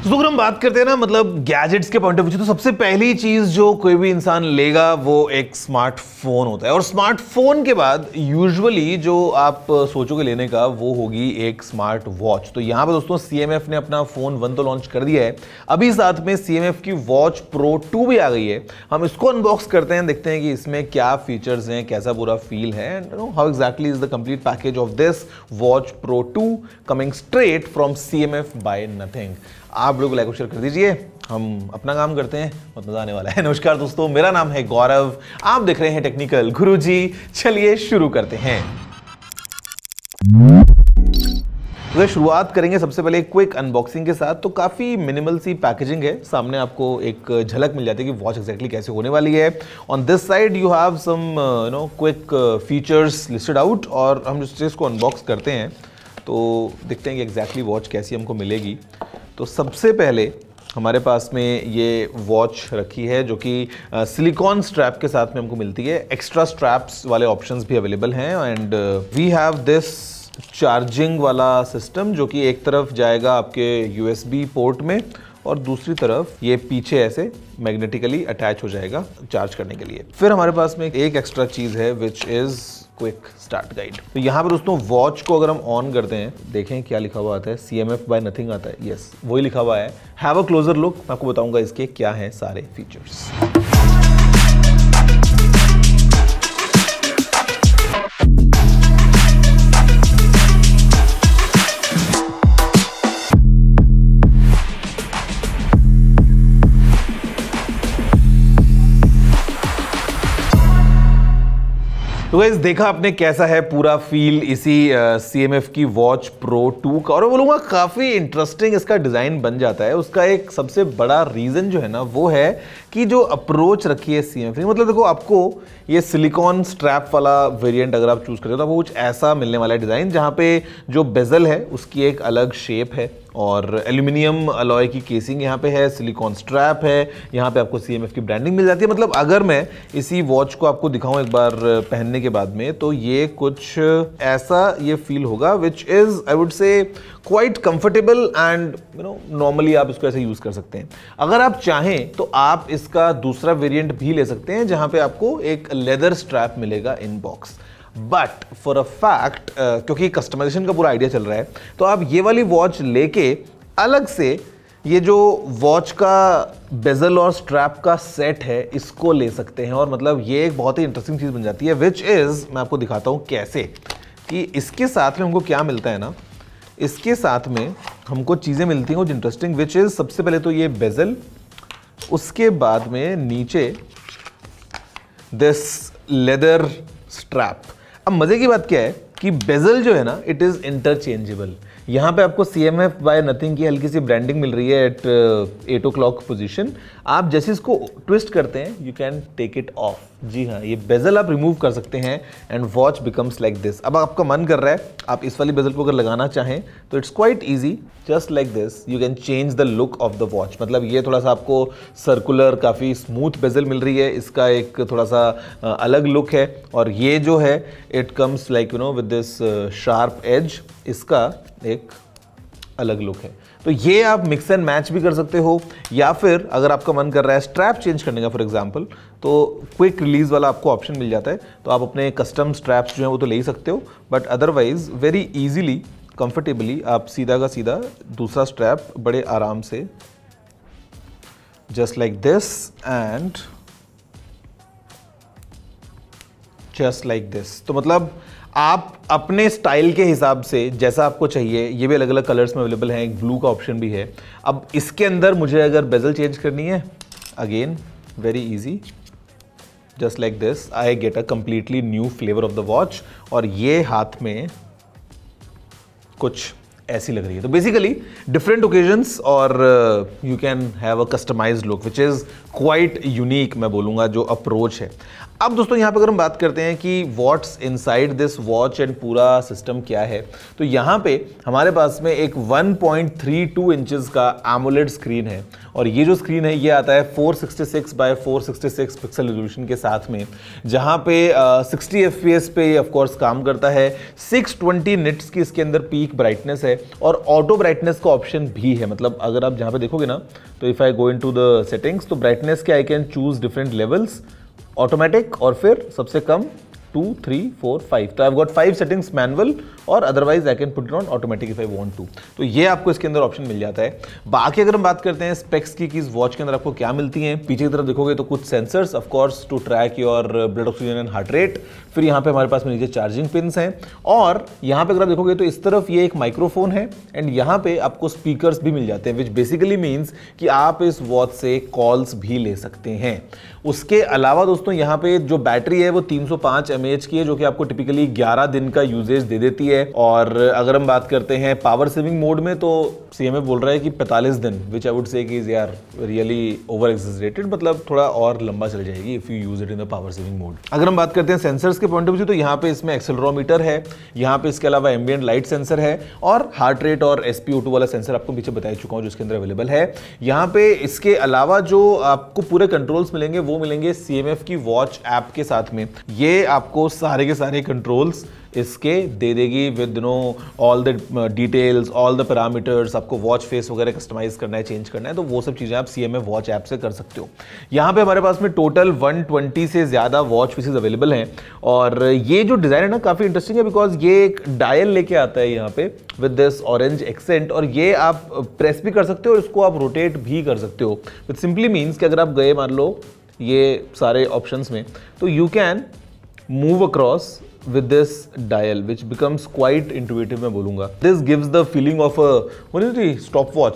दोस्तों अगर हम बात करते हैं ना मतलब गैजेट्स के पॉइंट ऑफ व्यू तो सबसे पहली चीज़ जो कोई भी इंसान लेगा वो एक स्मार्टफोन होता है और स्मार्टफोन के बाद यूजुअली जो आप सोचोगे लेने का वो होगी एक स्मार्ट वॉच तो यहाँ पर दोस्तों सी ने अपना फ़ोन वन तो लॉन्च कर दिया है अभी साथ में सी की वॉच प्रो टू भी आ गई है हम इसको अनबॉक्स करते हैं देखते हैं कि इसमें क्या फीचर्स हैं कैसा पूरा फील है and know how exactly is the complete package of this watch pro two coming straight from C M F by Nothing आप लोग लाइक और शेयर कर दीजिए हम अपना काम करते हैं बहुत मज़ा आने वाला है नमस्कार दोस्तों मेरा नाम है गौरव आप देख रहे हैं टेक्निकल गुरु जी चलिए शुरू करते हैं तो शुरुआत करेंगे सबसे पहले क्विक अनबॉक्सिंग के साथ तो काफ़ी मिनिमल सी पैकेजिंग है सामने आपको एक झलक मिल जाती है कि वॉच एक्जैक्टली कैसे होने वाली है on this side you have some you know quick features listed out और हम जिस चीज़ को अनबॉक्स करते हैं तो देखते हैं कि एग्जैक्टली वॉच कैसी हमको मिलेगी तो सबसे पहले हमारे पास में ये वॉच रखी है जो कि सिलिकॉन स्ट्रैप के साथ में हमको मिलती है एक्स्ट्रा स्ट्रैप्स वाले ऑप्शंस भी अवेलेबल हैं and we have this charging वाला सिस्टम जो कि एक तरफ जाएगा आपके यूएसबी पोर्ट में और दूसरी तरफ ये पीछे ऐसे मैग्नेटिकली अटैच हो जाएगा चार्ज करने के लिए फिर हमारे पास में एक एक्स्ट्रा चीज़ है which is quick start guide तो यहाँ पर दोस्तों वॉच को अगर हम ऑन करते हैं देखें क्या लिखा हुआ आता है C M F by Nothing आता है यस yes, वही लिखा हुआ है हैव अ क्लोजर लुक मैं आपको बताऊंगा इसके क्या हैं सारे फीचर्स तो गैस देखा आपने कैसा है पूरा फील इसी सी एम एफ की वॉच प्रो टू का और बोलूँगा काफ़ी इंटरेस्टिंग इसका डिज़ाइन बन जाता है उसका एक सबसे बड़ा रीज़न जो है ना वो है की जो अप्रोच रखी है सी एम मतलब देखो आपको ये सिलिकॉन स्ट्रैप वाला वेरिएंट अगर आप चूज़ करें तो आपको कुछ ऐसा मिलने वाला है डिज़ाइन जहाँ पे जो बेजल है उसकी एक अलग शेप है और एल्यूमिनियम अलॉय की केसिंग यहाँ पे है सिलिकॉन स्ट्रैप है यहाँ पे आपको सी एम एफ की ब्रांडिंग मिल जाती है मतलब अगर मैं इसी वॉच को आपको दिखाऊँ एक बार पहनने के बाद में तो ये कुछ ऐसा ये फील होगा which is I would say quite comfortable and you know normally आप इसको ऐसे यूज़ कर सकते हैं अगर आप चाहें तो आप इसका दूसरा वेरिएंट भी ले सकते हैं जहाँ पे आपको एक लेदर स्ट्रैप मिलेगा in box but for a fact क्योंकि कस्टमाइजेशन का पूरा आइडिया चल रहा है तो आप ये वाली वॉच लेके अलग से ये जो वॉच का बेजल और स्ट्रैप का सेट है इसको ले सकते हैं और मतलब ये एक बहुत ही इंटरेस्टिंग चीज़ बन जाती है विच इज़ मैं आपको दिखाता हूँ कैसे कि इसके साथ में हमको क्या मिलता है ना इसके साथ में हमको चीज़ें मिलती हैं कुछ इंटरेस्टिंग विच इज़ सबसे पहले तो ये बेजल उसके बाद में नीचे दिस लेदर स्ट्रैप अब मज़े की बात क्या है कि बेजल जो है ना इट इज़ इंटरचेंजेबल यहाँ पे आपको C M F by Nothing की हल्की सी ब्रांडिंग मिल रही है at eight o'clock position आप जैसे इसको ट्विस्ट करते हैं you can take it off जी हाँ ये बेजल आप रिमूव कर सकते हैं and watch becomes like this अब आपका मन कर रहा है आप इस वाली बेजल को अगर लगाना चाहें तो it's quite easy just like this you can change the look of the watch मतलब ये थोड़ा सा आपको सर्कुलर काफ़ी स्मूथ बेजल मिल रही है इसका एक थोड़ा सा uh, अलग लुक है और ये जो है it comes like you know with this sharp edge इसका एक अलग लुक है तो ये आप मिक्स एंड मैच भी कर सकते हो या फिर अगर आपका मन कर रहा है स्ट्रैप चेंज करने का फॉर एग्जांपल तो क्विक रिलीज वाला आपको ऑप्शन मिल जाता है तो आप अपने कस्टम स्ट्रैप्स जो हैं वो तो ले ही सकते हो but otherwise very easily comfortably आप सीधा का सीधा दूसरा स्ट्रैप बड़े आराम से just like this and just like this तो मतलब आप अपने स्टाइल के हिसाब से जैसा आपको चाहिए ये भी अलग अलग कलर्स में अवेलेबल हैं एक ब्लू का ऑप्शन भी है अब इसके अंदर मुझे अगर बेजल चेंज करनी है again very easy just like this I get a completely new flavour of the watch और ये हाथ में कुछ ऐसी लग रही है तो बेसिकली डिफरेंट ओकेजन्स और you can have a customize look which is quite unique मैं बोलूँगा जो अप्रोच है अब दोस्तों यहाँ पर अगर हम बात करते हैं कि what's inside this watch and पूरा सिस्टम क्या है तो यहाँ पे हमारे पास में एक 1.32 इंचेस का एमोलेड स्क्रीन है और ये जो स्क्रीन है ये आता है 466 sixty by four pixel resolution के साथ में जहाँ पे सिक्सटी एफ पी एस पे ऑफकोर्स काम करता है 620 निट्स की इसके अंदर पीक ब्राइटनेस है और ऑटो ब्राइटनेस का ऑप्शन भी है मतलब अगर आप जहाँ पे देखोगे ना तो if I go into the settings तो ब्राइटनेस के I can choose different levels automatic और फिर सबसे कम टू थ्री फोर फाइव तो I got five settings manual और otherwise I can put it on automatic if I want to तो ये आपको इसके अंदर ऑप्शन मिल जाता है बाकी अगर हम बात करते हैं स्पेक्स की इस वॉच के अंदर आपको क्या मिलती है पीछे की तरफ देखोगे तो कुछ sensors of course to track your blood oxygen and heart rate फिर यहाँ पे हमारे पास में नीचे चार्जिंग पिन हैं और यहाँ पे अगर आप देखोगे तो इस तरफ ये एक माइक्रोफोन है एंड यहाँ पे आपको स्पीकर भी मिल जाते हैं विच बेसिकली मीन्स कि आप इस वॉच से कॉल्स भी ले सकते हैं उसके अलावा दोस्तों यहाँ पे जो बैटरी है वो तीन सौ एमएएच की है जो कि आपको टिपिकली 11 दिन का यूजेज दे देती है और अगर हम बात करते हैं पावर सेविंग मोड में तो सीएमए बोल रहा है कि 45 दिन which I would say is यार रियली ओवर एक्सरेटेड मतलब थोड़ा और लंबा चल जाएगी if you use it in the power saving mode अगर हम बात करते हैं सेंसर्स के पॉइंट ऑफ व्यू तो यहाँ पे इसमें एक्सेलरोमीटर है यहाँ पे इसके अलावा एम्बियन लाइट सेंसर है और हार्ट रेट और एस वाला सेंसर आपको पीछे बता चुका हूँ जिसके अंदर अवेलेबल है यहाँ पे इसके अलावा जो आपको पूरे कंट्रोल्स मिलेंगे वो मिलेंगे सी की वॉच ऐप के साथ में ये आप आपको सारे के सारे कंट्रोल्स इसके दे देगी with know all the details all the parameters आपको वॉच फेस वगैरह कस्टमाइज करना है चेंज करना है तो वो सब चीज़ें आप C M A watch app से कर सकते हो यहाँ पे हमारे पास में टोटल 120 से ज़्यादा वॉच फेसेज अवेलेबल हैं और ये जो डिज़ाइन है ना काफ़ी इंटरेस्टिंग है बिकॉज ये एक डायल लेके आता है यहाँ पे विद दिस ऑरेंज एक्सेंट और ये आप प्रेस uh, भी कर सकते हो और इसको आप रोटेट भी कर सकते हो विद सिंपली मीन्स कि अगर आप गए मान लो ये सारे ऑप्शंस में तो you can move across with this dial which becomes quite intuitive मैं बोलूँगा this gives the feeling of a what is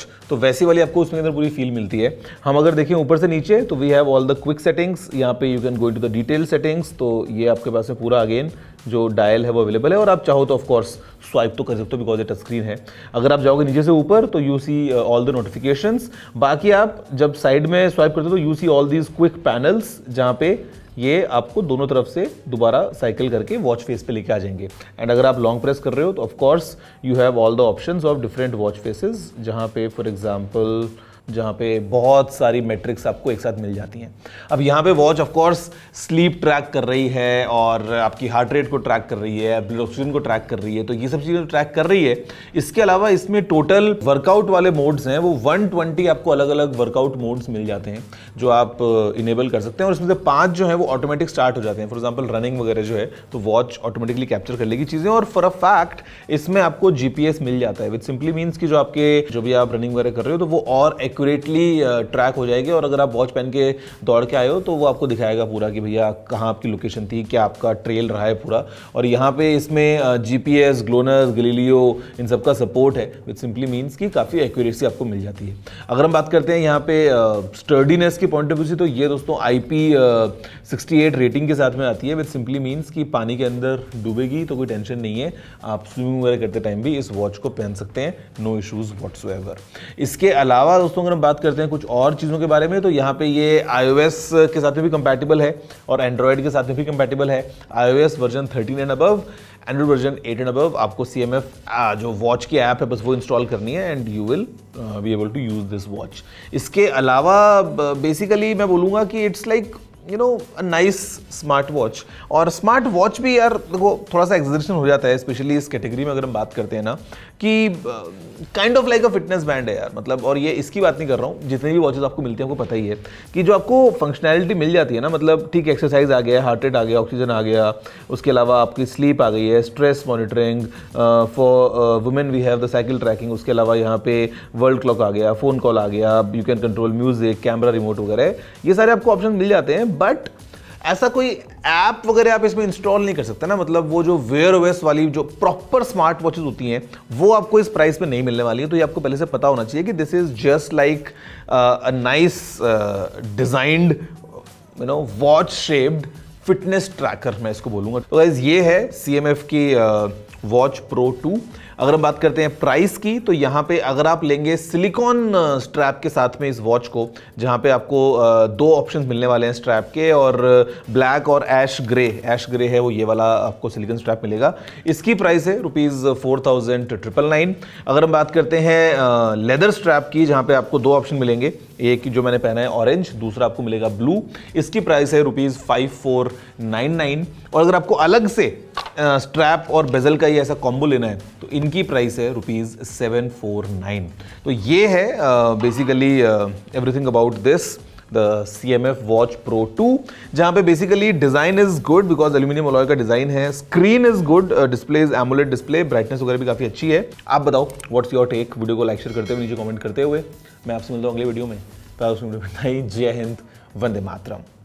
it तो वैसी वाली आपको उसमें अंदर पूरी फील मिलती है हम अगर देखें ऊपर से नीचे तो we have all the quick settings यहाँ पे you can go to the detail settings तो ये आपके पास है पूरा अगेन जो डायल है वो अवेलेबल है और आप चाहो तो ऑफकोर्स स्वाइप तो कर सकते हो बिकॉज ये टच स्क्रीन है अगर आप जाओगे नीचे से ऊपर तो you see all the notifications बाकी आप जब साइड में स्वाइप करते हो तो you see all these quick panels जहाँ पे ये आपको दोनों तरफ से दोबारा साइकिल करके वॉच फेस पे लेके आ जाएंगे एंड अगर आप लॉन्ग प्रेस कर रहे हो तो of course you have all the options of different watch faces जहाँ पे फॉर एग्जाम्पल जहाँ पे बहुत सारी मेट्रिक्स आपको एक साथ मिल जाती हैं अब यहाँ पे watch of course sleep track कर रही है और आपकी हार्ट रेट को ट्रैक कर रही है ब्लड ऑक्सीजन को ट्रैक कर रही है तो ये सब चीज़ें ट्रैक कर रही है इसके अलावा इसमें टोटल वर्कआउट वाले मोड्स हैं वो 120 आपको अलग अलग वर्कआउट मोड्स मिल जाते हैं जो आप इनेबल uh, कर सकते हैं और इसमें से पाँच जो है वो ऑटोमेटिक स्टार्ट हो जाते हैं फॉर एग्जाम्पल रनिंग वगैरह जो है तो वॉच ऑटोमेटिकली कैप्चर कर लेगी चीज़ें और फॉर अ फैक्ट इसमें आपको जी मिल जाता है विथ सिंपली मीन्स कि जो आपके जो भी आप रनिंग वगैरह कर रहे हो तो वो और एक एक्यूरेटली ट्रैक uh, हो जाएगी और अगर आप वॉच पहन के दौड़ के आए हो तो वो आपको दिखाएगा पूरा कि भैया कहाँ आपकी लोकेशन थी क्या आपका ट्रेल रहा है पूरा और यहाँ पे इसमें G P S Glonass Galileo इन सब का सपोर्ट है विथ सिंपली मीन्स कि काफ़ी एक्यूरेसी आपको मिल जाती है अगर हम बात करते हैं यहाँ पे स्टर्डीनेस uh, की पॉइंट ऑफ व्यू से तो ये दोस्तों I P sixty eight rating के साथ में आती है विथ सिंपली मीन्स कि पानी के अंदर डूबेगी तो कोई टेंशन नहीं है आप स्विमिंग वगैरह करते टाइम भी इस वॉच को पहन सकते हैं नो इशूज़ वॉट्स इसके अलावा दोस्तों अगर हम बात करते हैं कुछ और चीज़ों के बारे में तो यहाँ पे ये आई के साथ में भी कंपैटिबल है और एंड्रॉयड के साथ में भी कंपैटिबल है I version thirteen and above Android version eight and above आपको सी एम एफ जो वॉच की ऐप है बस वो इंस्टॉल करनी है and you will be able to use this watch इसके अलावा बेसिकली मैं बोलूँगा कि it's like like you know nice smart watch और स्मार्ट वॉच भी यार देखो थोड़ा सा एग्जिबिशन हो जाता है स्पेशली इस कैटेगरी में अगर हम बात करते हैं ना कि kind of like a fitness band है यार मतलब और ये इसकी बात नहीं कर रहा हूँ जितने भी वॉचेज आपको मिलते हैं आपको पता ही है कि जो आपको फंक्शनैलिटी मिल जाती है ना मतलब ठीक एक्सरसाइज आ गया हार्ट रेट आ गया ऑक्सीजन आ गया उसके अलावा आपकी स्लीप आ गई है stress monitoring for women we have the cycle tracking उसके अलावा यहाँ पे वर्ल्ड क्लॉक आ गया फ़ोन कॉल आ गया you can control music camera remote वगैरह ये सारे आपको ऑप्शन मिल जाते हैं बट ऐसा कोई ऐप वगैरह आप इसमें इंस्टॉल नहीं कर सकते ना मतलब वो जो वेयर ओएस वाली जो प्रॉपर स्मार्ट वॉचेज होती हैं वो आपको इस प्राइस पे नहीं मिलने वाली है तो ये आपको पहले से पता होना चाहिए कि this is just like a nice designed you know watch shaped fitness tracker मैं इसको बोलूँगा तो गाइज ये है सी एम एफ़ की वॉच प्रो टू अगर हम बात करते हैं प्राइस की तो यहाँ पे अगर आप लेंगे सिलिकॉन स्ट्रैप के साथ में इस वॉच को जहाँ पे आपको दो ऑप्शंस मिलने वाले हैं स्ट्रैप के और ब्लैक और ऐश ग्रे ऐश ग्रे है वो ये वाला आपको सिलिकॉन स्ट्रैप मिलेगा इसकी प्राइस है rupees four thousand triple nine अगर हम बात करते हैं लेदर स्ट्रैप की जहाँ पर आपको दो ऑप्शन मिलेंगे एक जो मैंने पहना है ऑरेंज दूसरा आपको मिलेगा ब्लू इसकी प्राइस है rupees five four nine nine और अगर आपको अलग से स्ट्रैप और बेजल का ही ऐसा कॉम्बो लेना है तो इनकी प्राइस है रुपीज़ सेवन फोर नाइन तो ये है basically everything about this the C M F watch pro two जहाँ पे basically design is good because aluminium alloy का डिज़ाइन है screen is good display is AMOLED display brightness वगैरह भी काफ़ी अच्छी है आप बताओ व्हाट्स योर टेक वीडियो को लाइक शेयर करते हुए नीचे कॉमेंट करते हुए मैं आपसे मिलता हूँ अगले वीडियो में तो उसमें जय हिंद वंदे मातरम